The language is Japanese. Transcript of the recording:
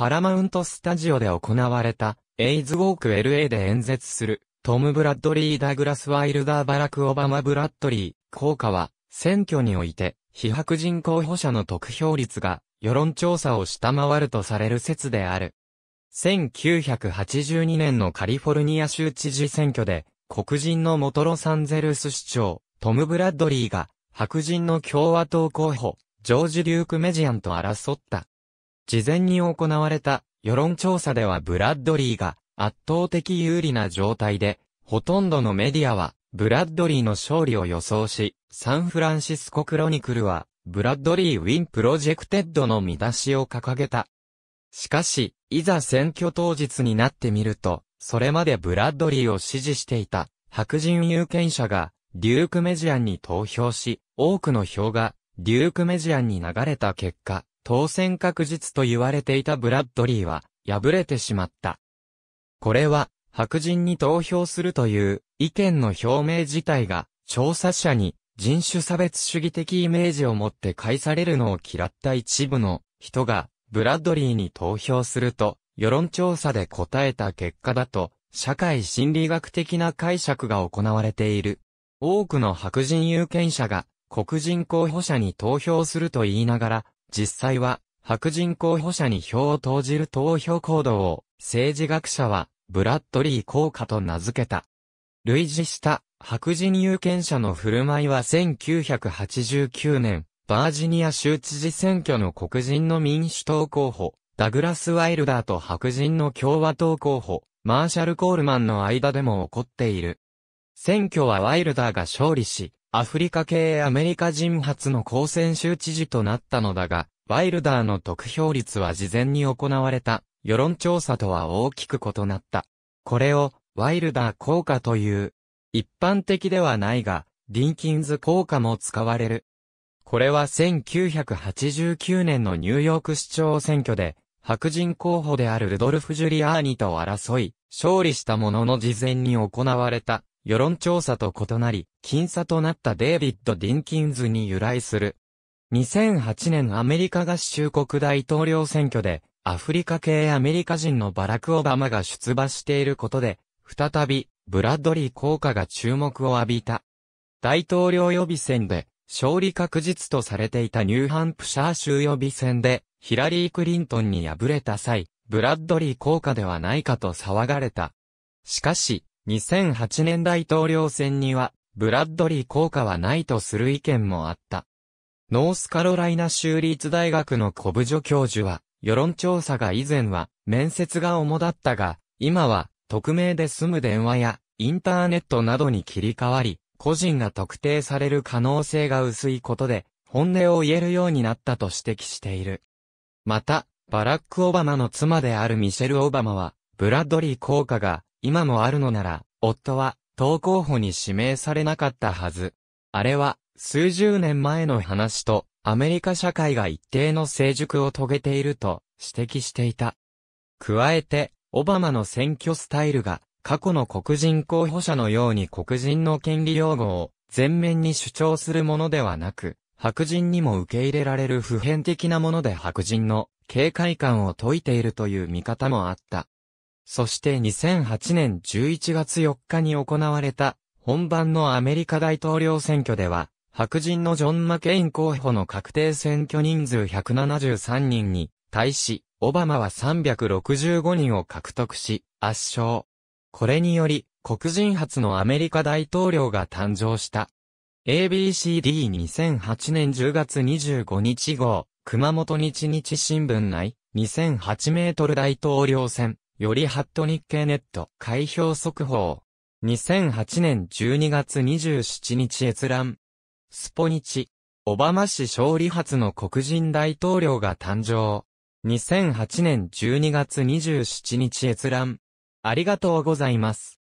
パラマウントスタジオで行われた、エイズウォーク LA で演説する、トム・ブラッドリー・ダグラス・ワイルダー・バラク・オバマ・ブラッドリー、効果は、選挙において、非白人候補者の得票率が、世論調査を下回るとされる説である。1982年のカリフォルニア州知事選挙で、黒人の元ロサンゼルス市長、トム・ブラッドリーが、白人の共和党候補、ジョージ・リューク・メジアンと争った。事前に行われた世論調査ではブラッドリーが圧倒的有利な状態で、ほとんどのメディアはブラッドリーの勝利を予想し、サンフランシスコクロニクルはブラッドリー・ウィン・プロジェクテッドの見出しを掲げた。しかし、いざ選挙当日になってみると、それまでブラッドリーを支持していた白人有権者がデューク・メジアンに投票し、多くの票がデューク・メジアンに流れた結果、当選確実と言われていたブラッドリーは、敗れてしまった。これは、白人に投票するという意見の表明自体が、調査者に人種差別主義的イメージを持って返されるのを嫌った一部の人が、ブラッドリーに投票すると、世論調査で答えた結果だと、社会心理学的な解釈が行われている。多くの白人有権者が黒人候補者に投票すると言いながら、実際は白人候補者に票を投じる投票行動を政治学者はブラッドリー効果と名付けた。類似した白人有権者の振る舞いは1989年、バージニア州知事選挙の黒人の民主党候補、ダグラス・ワイルダーと白人の共和党候補、マーシャル・コールマンの間でも起こっている。選挙はワイルダーが勝利し、アフリカ系アメリカ人初の高専州知事となったのだが、ワイルダーの得票率は事前に行われた世論調査とは大きく異なった。これをワイルダー効果という。一般的ではないが、ディンキンズ効果も使われる。これは1989年のニューヨーク市長選挙で、白人候補であるルドルフ・ジュリアーニと争い、勝利したものの事前に行われた世論調査と異なり、僅差となったデイビッド・ディンキンズに由来する。2008年アメリカ合衆国大統領選挙で、アフリカ系アメリカ人のバラク・オバマが出馬していることで、再び、ブラッドリー効果が注目を浴びた。大統領予備選で、勝利確実とされていたニューハンプシャー州予備選で、ヒラリー・クリントンに敗れた際、ブラッドリー効果ではないかと騒がれた。しかし、2008年大統領選には、ブラッドリー効果はないとする意見もあった。ノースカロライナ州立大学のブジ助教授は、世論調査が以前は、面接が主だったが、今は、匿名で済む電話や、インターネットなどに切り替わり、個人が特定される可能性が薄いことで、本音を言えるようになったと指摘している。また、バラック・オバマの妻であるミシェル・オバマは、ブラッドリー効果が今もあるのなら、夫は、党候補に指名されなかったはず。あれは、数十年前の話と、アメリカ社会が一定の成熟を遂げていると指摘していた。加えて、オバマの選挙スタイルが、過去の黒人候補者のように黒人の権利擁護を全面に主張するものではなく、白人にも受け入れられる普遍的なもので白人の警戒感を解いているという見方もあった。そして2008年11月4日に行われた、本番のアメリカ大統領選挙では、白人のジョン・マケイン候補の確定選挙人数173人に、対し、オバマは365人を獲得し、圧勝。これにより、黒人初のアメリカ大統領が誕生した。ABCD2008 年10月25日号、熊本日日新聞内、2008メートル大統領選、よりハット日経ネット開票速報。2008年12月27日閲覧。スポニチ。オバマ氏勝利初の黒人大統領が誕生。2008年12月27日閲覧。ありがとうございます。